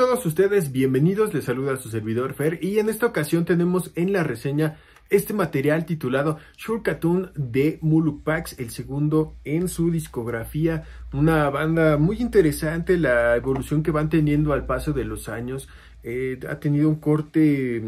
todos ustedes bienvenidos, les saluda su servidor Fer y en esta ocasión tenemos en la reseña este material titulado Shulkatun de Muluk Pax, el segundo en su discografía, una banda muy interesante, la evolución que van teniendo al paso de los años, eh, ha tenido un corte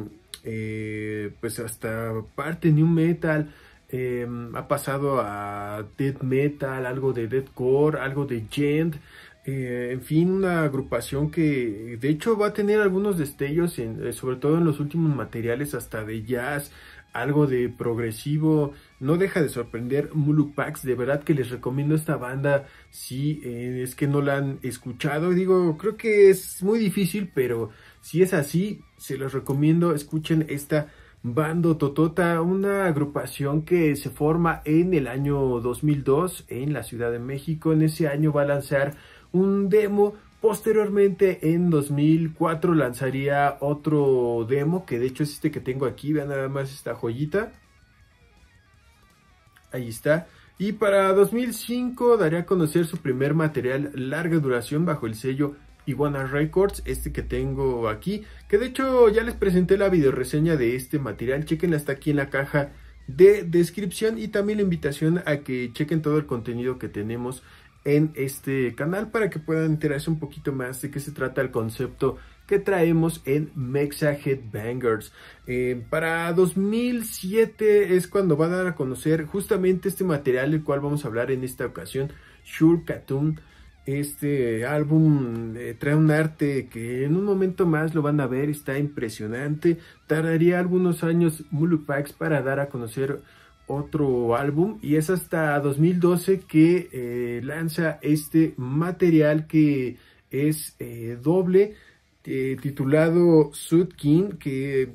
eh, pues hasta parte new metal, eh, ha pasado a death metal, algo de deathcore, algo de gent, eh, en fin, una agrupación que de hecho va a tener algunos destellos, eh, sobre todo en los últimos materiales, hasta de jazz, algo de progresivo. No deja de sorprender Muluk Pax, de verdad que les recomiendo esta banda si eh, es que no la han escuchado. Digo, creo que es muy difícil, pero si es así, se los recomiendo, escuchen esta Bando Totota, una agrupación que se forma en el año 2002 en la Ciudad de México. En ese año va a lanzar un demo. Posteriormente en 2004 lanzaría otro demo, que de hecho es este que tengo aquí, vean nada más esta joyita. Ahí está. Y para 2005 daría a conocer su primer material larga duración bajo el sello Iguana Records, este que tengo aquí, que de hecho ya les presenté la reseña de este material, chequenla hasta aquí en la caja de descripción y también la invitación a que chequen todo el contenido que tenemos en este canal para que puedan enterarse un poquito más de qué se trata el concepto que traemos en Mexa Headbangers. Eh, para 2007 es cuando van a dar a conocer justamente este material del cual vamos a hablar en esta ocasión, Sure Cartoon. Este álbum eh, trae un arte que en un momento más lo van a ver, está impresionante. Tardaría algunos años Pax para dar a conocer otro álbum y es hasta 2012 que eh, lanza este material que es eh, doble eh, titulado titulado King que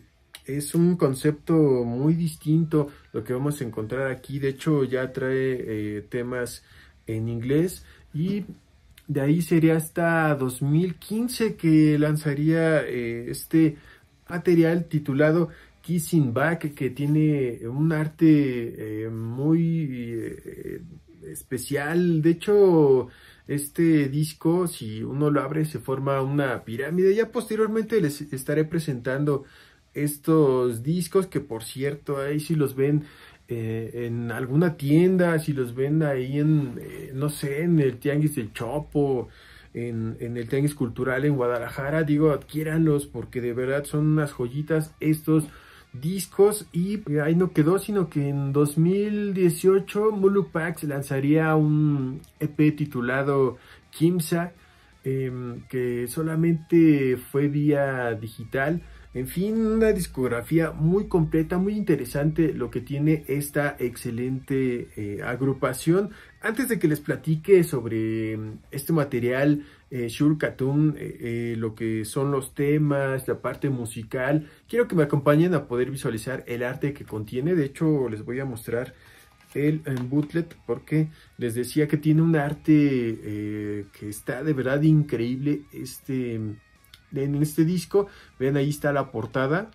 es un concepto muy distinto lo que vamos a encontrar aquí de hecho ya trae temas en inglés y de ahí sería hasta 2015 que lanzaría este material titulado Kissing Back, que tiene un arte eh, muy eh, especial. De hecho, este disco, si uno lo abre, se forma una pirámide. Ya posteriormente les estaré presentando estos discos, que por cierto, ahí si los ven eh, en alguna tienda, si los ven ahí en, no sé, en el Tianguis del Chopo, en, en, el Tianguis Cultural en Guadalajara, digo, adquiéranlos porque de verdad son unas joyitas estos discos y ahí no quedó, sino que en 2018 Mulu Pax lanzaría un EP titulado Kimsa, em, que solamente fue vía digital. En fin, una discografía muy completa, muy interesante lo que tiene esta excelente eh, agrupación. Antes de que les platique sobre este material, eh, eh, eh, lo que son los temas, la parte musical. Quiero que me acompañen a poder visualizar el arte que contiene. De hecho, les voy a mostrar el, bootlet porque les decía que tiene un arte eh, que está de verdad increíble este, en este disco. Vean, ahí está la portada.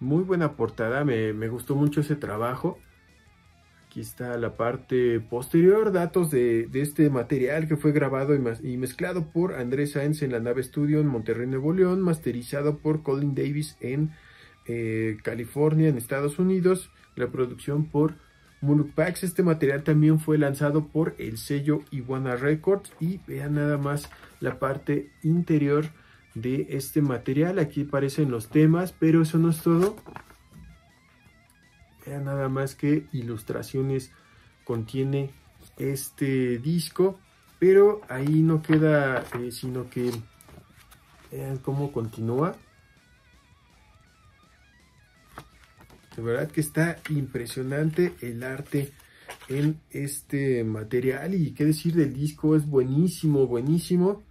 Muy buena portada, me gustó mucho ese trabajo. Aquí está la parte posterior, datos de, este material que fue grabado y, mezclado por Andrés Sáenz en la nave Studio en Monterrey, Nuevo León, masterizado por Colin Davis en eh, California, en Estados Unidos, la producción por Muluk Pax. Este material también fue lanzado por el sello Iguana Records y vean nada más la parte interior de este material. Aquí aparecen los temas, pero eso no es todo. Vean nada más que ilustraciones contiene este disco, pero ahí no queda, eh, sino que vean cómo continúa. De verdad que está impresionante el arte en este material y qué decir del disco, es buenísimo, buenísimo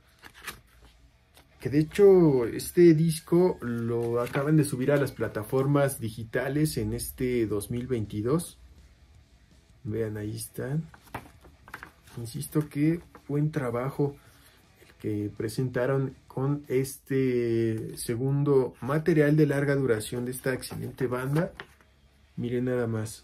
que de hecho este disco lo acaban de subir a las plataformas digitales en este 2022. Vean, ahí están. Insisto que buen trabajo el que presentaron con este segundo material de larga duración de esta excelente banda. Miren nada más.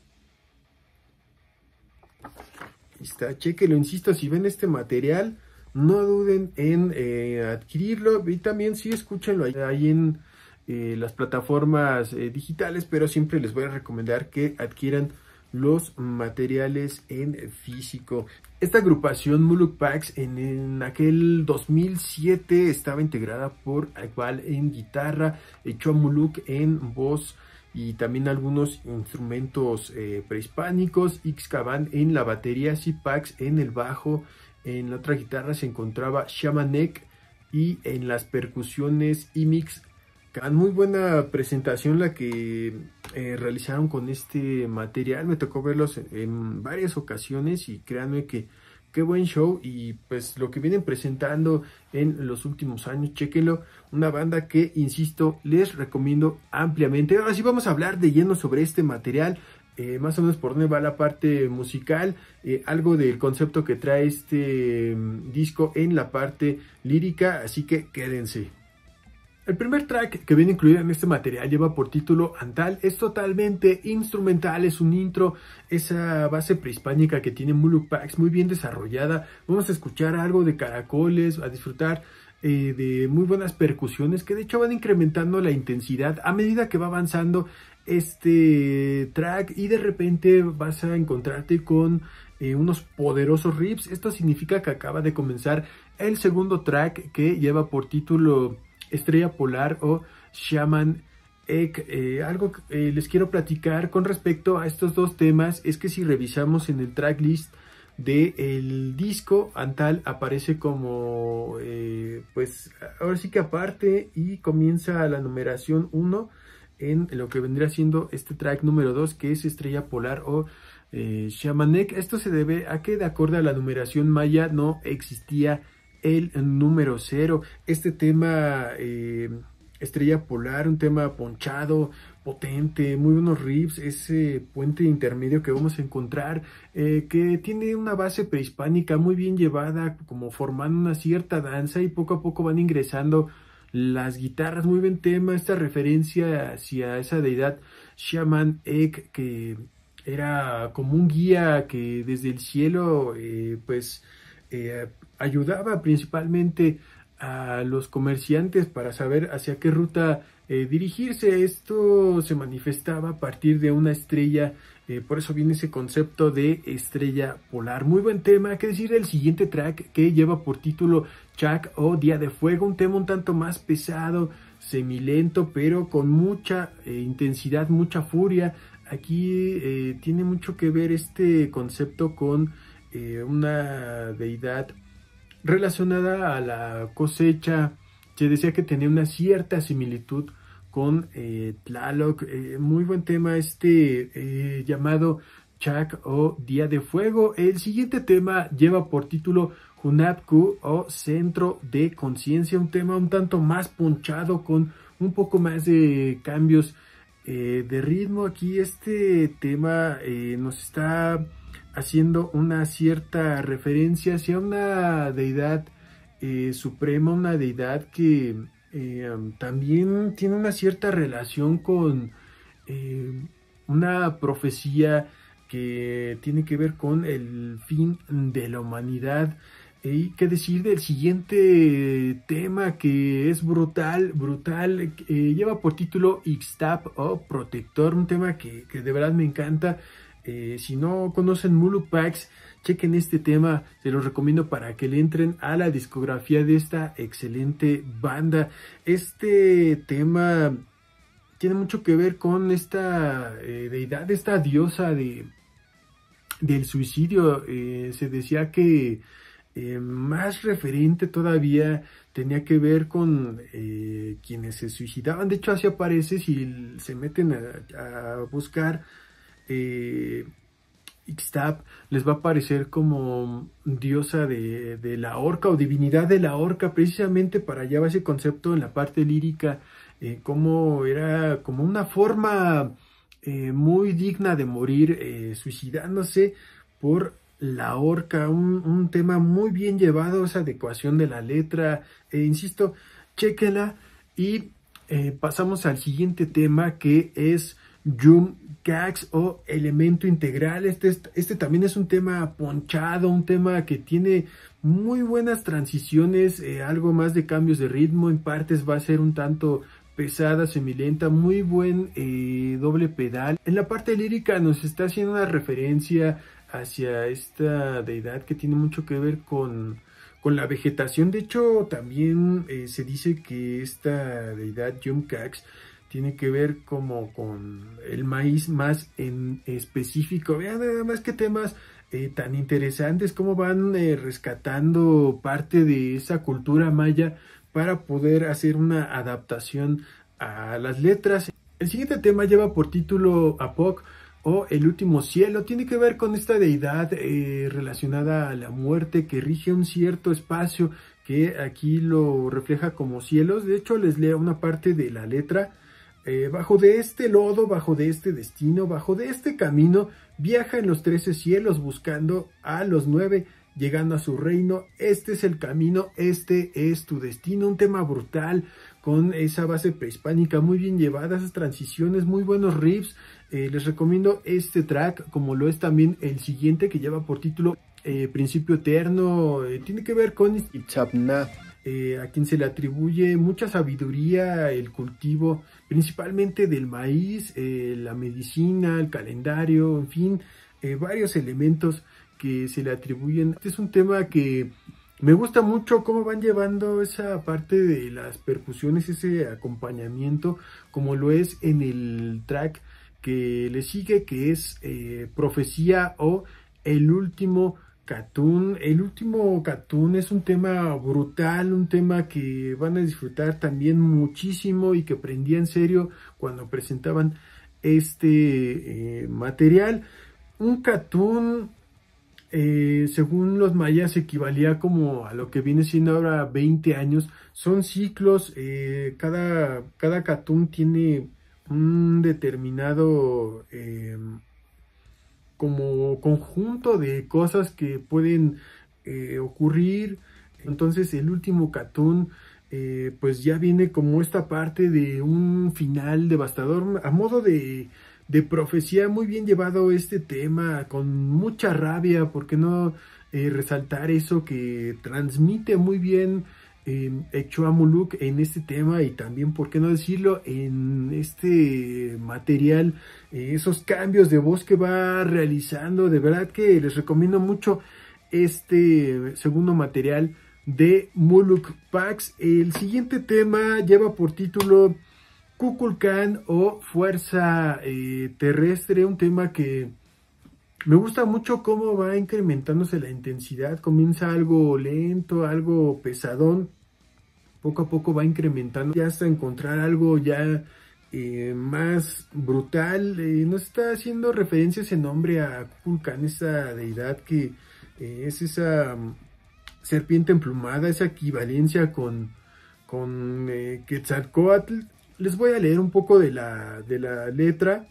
Ahí está, chequenlo, insisto, si ven este material, no duden en eh, adquirirlo y también sí escúchenlo ahí, en eh, las plataformas eh, digitales, pero siempre les voy a recomendar que adquieran los materiales en físico. Esta agrupación Muluk Pax en, aquel 2007 estaba integrada por Akbal en guitarra, a Muluk en voz y también algunos instrumentos prehispánicos, Xcaban en la batería, Zipax en el bajo, en la otra guitarra se encontraba Shamanek y en las percusiones y mix muy buena presentación la que eh, realizaron con este material. Me tocó verlos en, varias ocasiones y créanme que qué buen show. Y pues lo que vienen presentando en los últimos años, chequenlo. Una banda que, insisto, les recomiendo ampliamente. Ahora sí vamos a hablar de lleno sobre este material. Eh, más o menos por dónde va la parte musical, eh, algo del concepto que trae este mm, disco en la parte lírica, así que quédense. El primer track que viene incluido en este material lleva por título Antal, es totalmente instrumental, es un intro, esa base prehispánica que tiene Mulu muy bien desarrollada, vamos a escuchar algo de caracoles, a disfrutar eh, de muy buenas percusiones que de hecho van incrementando la intensidad a medida que va avanzando este track y de repente vas a encontrarte con eh, unos poderosos riffs. Esto significa que acaba de comenzar el segundo track que lleva por título Estrella Polar o Shaman Egg. Eh, algo que eh, les quiero platicar con respecto a estos dos temas es que si revisamos en el tracklist del disco, Antal aparece como, pues ahora sí que aparte y comienza la numeración 1 en lo que vendría siendo este track número 2 que es Estrella Polar o eh, Shamanek. Esto se debe a que de acuerdo a la numeración maya no existía el número 0. Este tema eh, Estrella Polar, un tema ponchado, potente, muy buenos riffs, ese puente intermedio que vamos a encontrar, eh, que tiene una base prehispánica muy bien llevada, como formando una cierta danza y poco a poco van ingresando las guitarras, muy buen tema, esta referencia hacia esa deidad Shaman Ek, que era como un guía que desde el cielo, eh, pues, eh, ayudaba principalmente a los comerciantes para saber hacia qué ruta eh, dirigirse. Esto se manifestaba a partir de una estrella, por eso viene ese concepto de estrella polar. Muy buen tema, que decir el siguiente track que lleva por título Chuck o oh, Día de Fuego, un tema un tanto más pesado, semilento, pero con mucha eh, intensidad, mucha furia. Aquí eh, tiene mucho que ver este concepto con eh, una deidad relacionada a la cosecha. Se decía que tenía una cierta similitud con Tlaloc. muy buen tema este llamado Chuck o oh, Día de Fuego. El siguiente tema lleva por título UNAPCU o Centro de Conciencia, un tema un tanto más ponchado con un poco más de cambios eh, de ritmo. Aquí este tema eh, nos está haciendo una cierta referencia hacia una deidad eh, suprema, una deidad que um, también tiene una cierta relación con una profecía que tiene que ver con el fin de la humanidad. Este, que decir del siguiente tema que es brutal, brutal? Eh, lleva por título Ixtap o Protector, un tema que, de verdad me encanta. Eh, si no conocen Mulu Pax, chequen este tema, se los recomiendo para que le entren a la discografía de esta excelente banda. Este tema tiene mucho que ver con esta eh, deidad, esta diosa de, del suicidio. se decía que eh, más referente todavía tenía que ver con eh, quienes se suicidaban. De hecho, así aparece si se meten a, buscar eh, les va a aparecer como diosa de, la orca o divinidad de la orca, precisamente para allá va ese concepto en la parte lírica, eh, como era como una forma muy digna de morir suicidándose por la horca, un, tema muy bien llevado, esa adecuación de la letra, e insisto, chéquela y eh, pasamos al siguiente tema que es Jum Cax o elemento integral. Este, este también es un tema ponchado, un tema que tiene muy buenas transiciones, eh, algo más de cambios de ritmo, en partes va a ser un tanto pesada, semilenta, muy buen eh, doble pedal. En la parte lírica nos está haciendo una referencia hacia esta deidad que tiene mucho que ver con, la vegetación. De hecho, también eh, se dice que esta deidad Yumkax tiene que ver como con el maíz más en específico. Vean nada más que temas eh, tan interesantes, cómo van eh, rescatando parte de esa cultura maya para poder hacer una adaptación a las letras. El siguiente tema lleva por título Apoc, o el último cielo tiene que ver con esta deidad eh, relacionada a la muerte que rige un cierto espacio que aquí lo refleja como cielos. De hecho, les leo una parte de la letra. Eh, bajo de este lodo, bajo de este destino, bajo de este camino, viaja en los trece cielos buscando a los nueve, llegando a su reino. Este es el camino, este es tu destino. Un tema brutal, con esa base prehispánica muy bien llevada, esas transiciones, muy buenos riffs eh, les recomiendo este track, como lo es también el siguiente que lleva por título eh, Principio Eterno, eh, tiene que ver con este eh, a quien se le atribuye mucha sabiduría, el cultivo principalmente del maíz, la medicina, el calendario, en fin, varios elementos que se le atribuyen. Este es un tema que me gusta mucho cómo van llevando esa parte de las percusiones, ese acompañamiento, como lo es en el track que le sigue, que es eh, Profecía o El último Catún. El último Catún es un tema brutal, un tema que van a disfrutar también muchísimo y que aprendí en serio cuando presentaban este eh, material. Un Catún, eh, según los mayas, equivalía como a lo que viene siendo ahora 20 años. Son ciclos, cada, cada Catún tiene un determinado em, como conjunto de cosas que pueden eh, ocurrir. Entonces el último catún eh, pues ya viene como esta parte de un final devastador a modo de, de profecía muy bien llevado este tema con mucha rabia porque no eh, resaltar eso que transmite muy bien eh, a Muluk en este tema y también, ¿por qué no decirlo?, en este material, eh, esos cambios de voz que va realizando. De verdad que les recomiendo mucho este segundo material de Muluk Pax. El siguiente tema lleva por título Kukulkan o Fuerza eh, Terrestre, un tema que me gusta mucho cómo va incrementándose la intensidad, comienza algo lento, algo pesadón, poco a poco va incrementando ya hasta encontrar algo ya eh, más brutal. y eh, no está haciendo referencia ese nombre a Kulkan, esa deidad que eh, es esa mm, serpiente emplumada, esa equivalencia con, con Quetzalcoatl. Les voy a leer un poco de la, de la letra.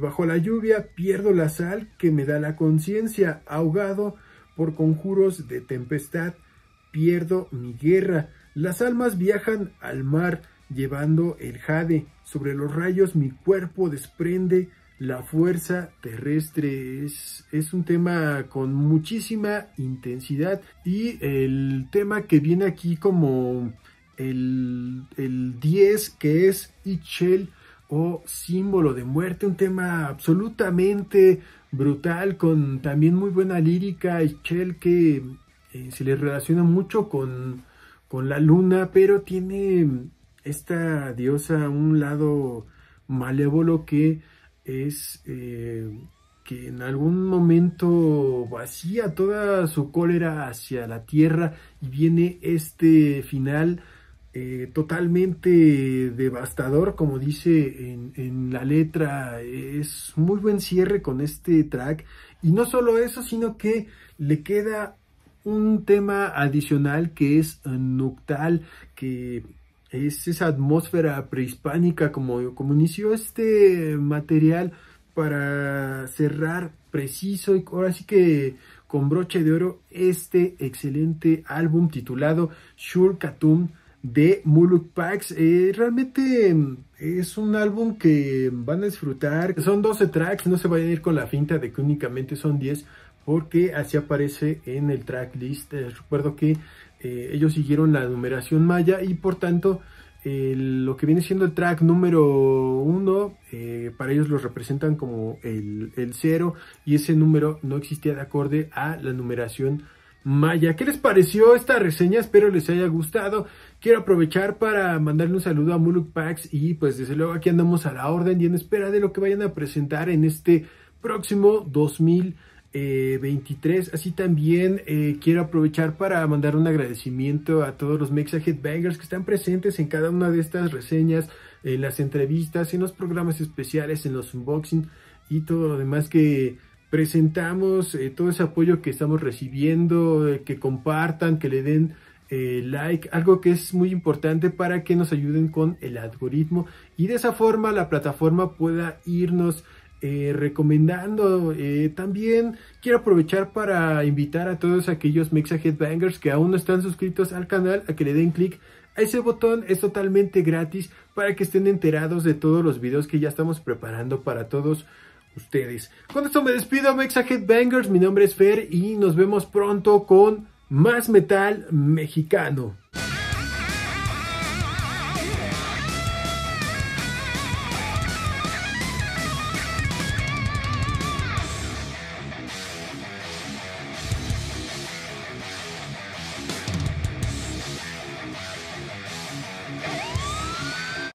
bajo la lluvia pierdo la sal que me da la conciencia, ahogado por conjuros de tempestad, pierdo mi guerra las almas viajan al mar llevando el jade. Sobre los rayos mi cuerpo desprende la fuerza terrestre. Es, es un tema con muchísima intensidad y el tema que viene aquí como el, 10 que es Ichel o símbolo de muerte, un tema absolutamente brutal con también muy buena lírica, Ichel que eh, se le relaciona mucho con con la luna, pero tiene mm, esta diosa un lado malévolo que es eh, que en algún momento vacía toda su cólera hacia la tierra y viene este final eh, totalmente devastador, como dice en, en, la letra. Es muy buen cierre con este track. Y no solo eso, sino que le queda un tema adicional que es noctal, que es esa atmósfera prehispánica como, como inició este material para cerrar preciso y ahora sí que con broche de oro este excelente álbum titulado Sure Katum de Muluk Pax. Eh, realmente mm, es un álbum que van a disfrutar. Son 12 tracks, no se vayan a ir con la finta de que únicamente son 10 porque así aparece en el tracklist. Les eh, recuerdo que eh, ellos siguieron la numeración maya y por tanto lo que viene siendo el track número uno, eh, para ellos lo representan como el, cero y ese número no existía de acorde a la numeración maya. ¿Qué les pareció esta reseña? Espero les haya gustado. Quiero aprovechar para mandarle un saludo a Muluk Pax y pues desde luego aquí andamos a la orden y en espera de lo que vayan a presentar en este próximo 2000 23. Eh, Así también eh, quiero aprovechar para mandar un agradecimiento a todos los Mexa Headbangers que están presentes en cada una de estas reseñas, en las entrevistas, en los programas especiales, en los unboxing y todo lo demás que presentamos, eh, todo ese apoyo que estamos recibiendo, que compartan, que le den like, algo que es muy importante para que nos ayuden con el algoritmo y de esa forma la plataforma pueda irnos eh, recomendando. Eh, también quiero aprovechar para invitar a todos aquellos Mexa Headbangers que aún no están suscritos al canal a que le den click a ese botón. Es totalmente gratis para que estén enterados de todos los videos que ya estamos preparando para todos ustedes. Con esto me despido, Mexa Headbangers. Mi nombre es Fer y nos vemos pronto con más metal mexicano.